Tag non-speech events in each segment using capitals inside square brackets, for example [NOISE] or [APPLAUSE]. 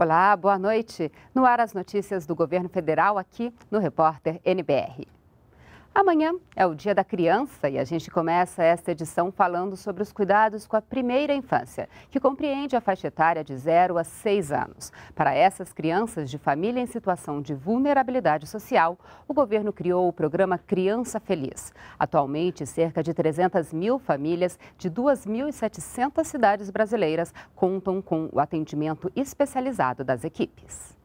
Olá, boa noite. No ar as notícias do governo federal aqui no Repórter NBR. Amanhã é o Dia da Criança e a gente começa esta edição falando sobre os cuidados com a primeira infância, que compreende a faixa etária de 0 a 6 anos. Para essas crianças de família em situação de vulnerabilidade social, o governo criou o programa Criança Feliz. Atualmente, cerca de 300 mil famílias de 2.700 cidades brasileiras contam com o atendimento especializado das equipes.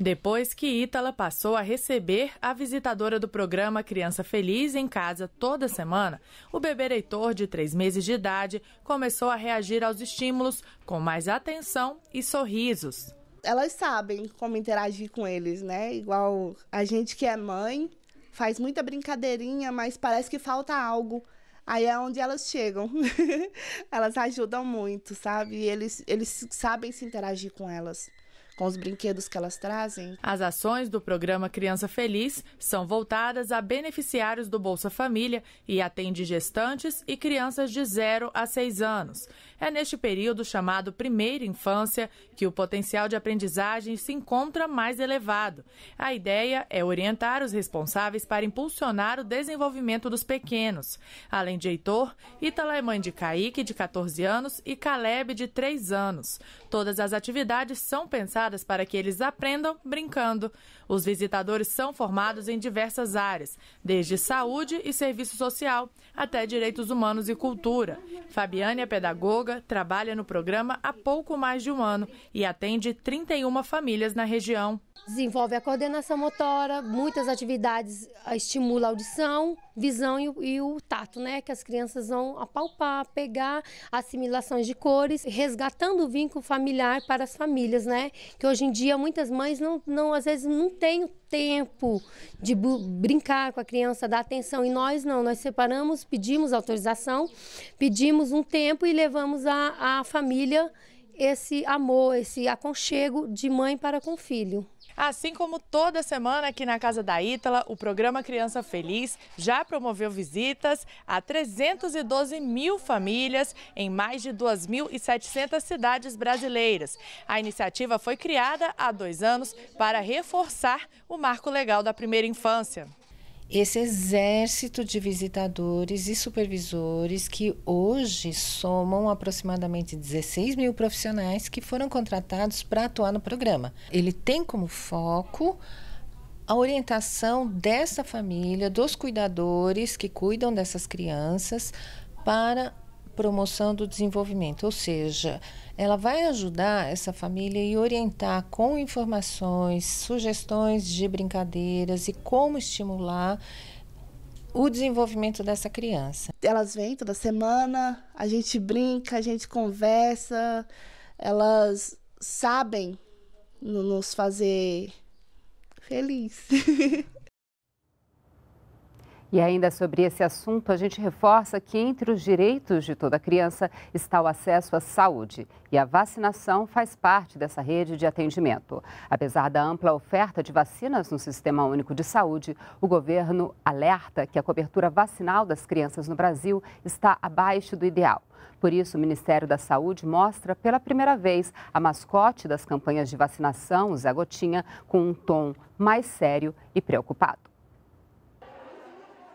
Depois que Ítala passou a receber a visitadora do programa Criança Feliz em casa toda semana, o bebê Heitor, de três meses de idade, começou a reagir aos estímulos com mais atenção e sorrisos. Elas sabem como interagir com eles, né? Igual a gente que é mãe, faz muita brincadeirinha, mas parece que falta algo. Aí é onde elas chegam. [LAUGHS] elas ajudam muito, sabe? eles, eles sabem se interagir com elas com os brinquedos que elas trazem. As ações do programa Criança Feliz são voltadas a beneficiários do Bolsa Família e atende gestantes e crianças de 0 a 6 anos. É neste período chamado primeira infância que o potencial de aprendizagem se encontra mais elevado. A ideia é orientar os responsáveis para impulsionar o desenvolvimento dos pequenos. Além de Heitor, Itala é mãe de Kaique, de 14 anos, e Caleb, de 3 anos. Todas as atividades são pensadas voltadas para que eles aprendam brincando. Os visitadores são formados em diversas áreas, desde saúde e serviço social até direitos humanos e cultura. Fabiane é pedagoga, trabalha no programa há pouco mais de um ano e atende 31 famílias na região. Desenvolve a coordenação motora, muitas atividades estimula a audição, visão e o, e, o tato, né? Que as crianças vão apalpar, pegar assimilações de cores, resgatando o vínculo familiar para as famílias, né? Que hoje em dia muitas mães não, não às vezes não têm tempo de brincar com a criança, dar atenção. E nós não, nós separamos, pedimos autorização, pedimos um tempo e levamos a, a família esse amor, esse aconchego de mãe para com filho. Assim como toda semana aqui na Casa da Ítala, o programa Criança Feliz já promoveu visitas a 312 mil famílias em mais de 2.700 cidades brasileiras. A iniciativa foi criada há dois anos para reforçar o marco legal da primeira infância esse exército de visitadores e supervisores que hoje somam aproximadamente 16 mil profissionais que foram contratados para atuar no programa. Ele tem como foco a orientação dessa família, dos cuidadores que cuidam dessas crianças, para promoção do desenvolvimento, ou seja, ela vai ajudar essa família e orientar com informações, sugestões de brincadeiras e como estimular o desenvolvimento dessa criança. Elas vêm toda semana, a gente brinca, a gente conversa, elas sabem nos fazer feliz. [LAUGHS] E ainda sobre esse assunto, a gente reforça que entre os direitos de toda criança está o acesso à saúde e a vacinação faz parte dessa rede de atendimento. Apesar da ampla oferta de vacinas no Sistema Único de Saúde, o governo alerta que a cobertura vacinal das crianças no Brasil está abaixo do ideal. Por isso, o Ministério da Saúde mostra pela primeira vez a mascote das campanhas de vacinação, o Zé Gotinha, com um tom mais sério e preocupado.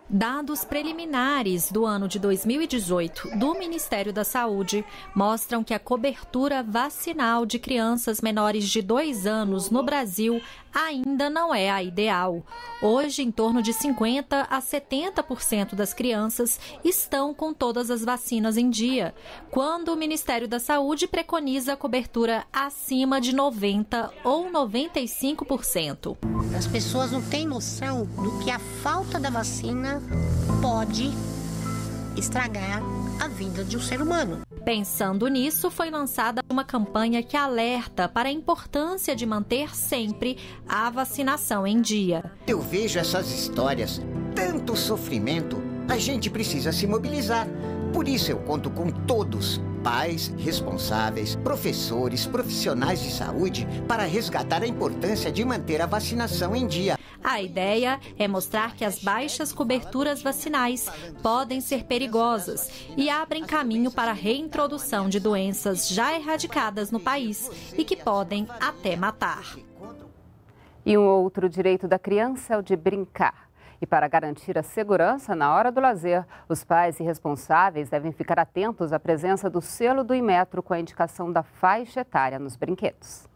Dados preliminares do ano de 2018 do Ministério da Saúde mostram que a cobertura vacinal de crianças menores de 2 anos no Brasil ainda não é a ideal. Hoje, em torno de 50 a 70% das crianças estão com todas as vacinas em dia, quando o Ministério da Saúde preconiza a cobertura acima de 90 ou 95%. As pessoas não têm noção do que a falta da vacina pode estragar a vida de um ser humano. Pensando nisso, foi lançada uma campanha que alerta para a importância de manter sempre a vacinação em dia. Eu vejo essas histórias, tanto sofrimento, a gente precisa se mobilizar. Por isso eu conto com todos pais, responsáveis, professores, profissionais de saúde para resgatar a importância de manter a vacinação em dia. A ideia é mostrar que as baixas coberturas vacinais podem ser perigosas e abrem caminho para a reintrodução de doenças já erradicadas no país e que podem até matar. E um outro direito da criança é o de brincar. E para garantir a segurança na hora do lazer, os pais e responsáveis devem ficar atentos à presença do selo do imetro com a indicação da faixa etária nos brinquedos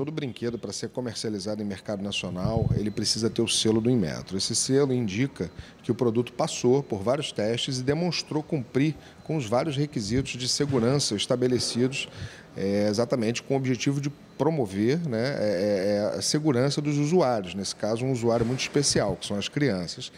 todo brinquedo, para ser comercializado em mercado nacional, ele precisa ter o selo do Inmetro. Esse selo indica que o produto passou por vários testes e demonstrou cumprir com os vários requisitos de segurança estabelecidos é, exatamente com o objetivo de promover né, é, é, é a segurança dos usuários, nesse caso um usuário muito especial, que são as crianças.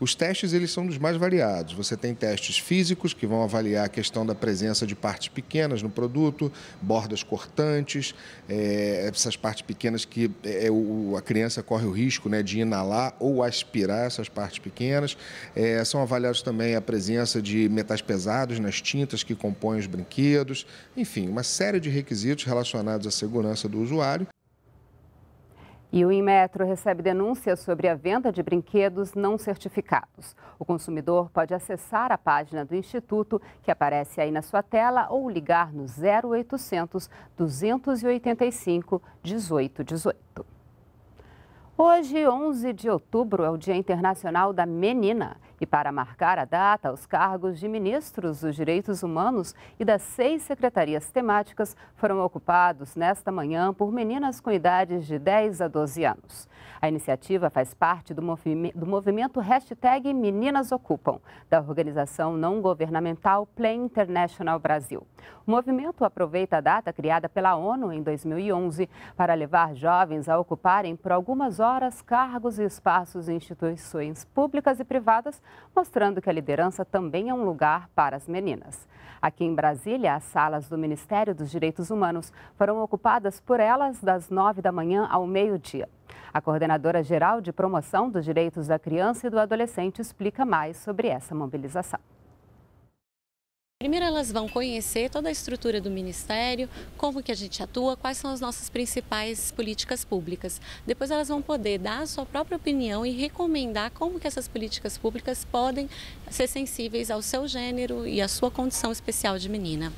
Os testes eles são dos mais variados. Você tem testes físicos que vão avaliar a questão da presença de partes pequenas no produto, bordas cortantes, é, essas partes pequenas que é, é o, a criança corre o risco né, de inalar ou aspirar essas partes pequenas. É, são avaliados também a presença de metais pesados nas tintas que compõem os brinquedos, enfim, uma série de requisitos relacionados à segurança do usuário e o Inmetro recebe denúncias sobre a venda de brinquedos não certificados. O consumidor pode acessar a página do Instituto, que aparece aí na sua tela, ou ligar no 0800 285 1818. Hoje, 11 de outubro, é o Dia Internacional da Menina. E para marcar a data, os cargos de ministros dos Direitos Humanos e das seis secretarias temáticas foram ocupados nesta manhã por meninas com idades de 10 a 12 anos. A iniciativa faz parte do, movi do movimento hashtag Meninas Ocupam, da organização não governamental Play International Brasil. O movimento aproveita a data criada pela ONU em 2011 para levar jovens a ocuparem por algumas horas cargos e espaços em instituições públicas e privadas mostrando que a liderança também é um lugar para as meninas. Aqui em Brasília, as salas do Ministério dos Direitos Humanos foram ocupadas por elas das nove da manhã ao meio-dia. A coordenadora geral de promoção dos direitos da criança e do adolescente explica mais sobre essa mobilização. Primeiro elas vão conhecer toda a estrutura do Ministério, como que a gente atua, quais são as nossas principais políticas públicas. Depois elas vão poder dar a sua própria opinião e recomendar como que essas políticas públicas podem ser sensíveis ao seu gênero e à sua condição especial de menina.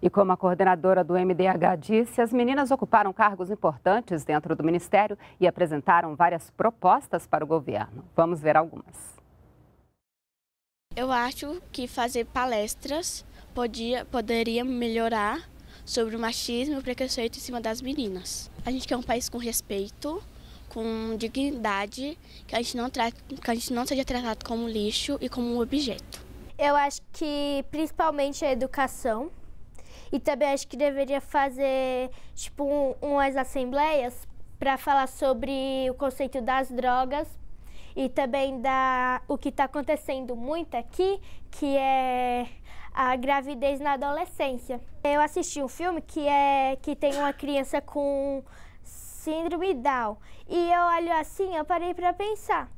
E como a coordenadora do MDH disse, as meninas ocuparam cargos importantes dentro do Ministério e apresentaram várias propostas para o governo. Vamos ver algumas. Eu acho que fazer palestras podia, poderia melhorar sobre o machismo e o preconceito em cima das meninas. A gente quer um país com respeito, com dignidade, que a gente não, trate, que a gente não seja tratado como lixo e como um objeto. Eu acho que principalmente a educação. E também acho que deveria fazer, tipo, um, umas assembleias para falar sobre o conceito das drogas, e também da o que está acontecendo muito aqui, que é a gravidez na adolescência. Eu assisti um filme que é que tem uma criança com síndrome Down e eu olho assim, eu parei para pensar,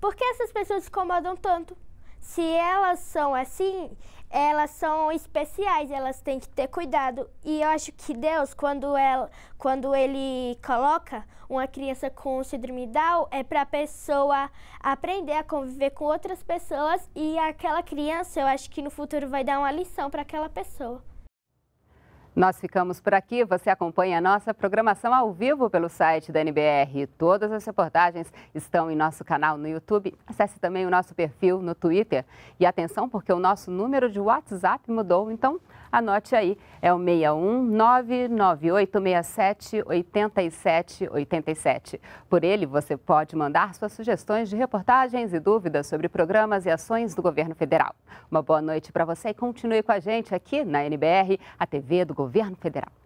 por que essas pessoas se incomodam tanto? se elas são assim, elas são especiais, elas têm que ter cuidado. E eu acho que Deus, quando, ela, quando ele coloca uma criança com síndrome Down, é para a pessoa aprender a conviver com outras pessoas e aquela criança, eu acho que no futuro vai dar uma lição para aquela pessoa. Nós ficamos por aqui. Você acompanha a nossa programação ao vivo pelo site da NBR. Todas as reportagens estão em nosso canal no YouTube. Acesse também o nosso perfil no Twitter. E atenção, porque o nosso número de WhatsApp mudou. Então, Anote aí, é o 61998678787. Por ele, você pode mandar suas sugestões de reportagens e dúvidas sobre programas e ações do governo federal. Uma boa noite para você e continue com a gente aqui na NBR, a TV do Governo Federal.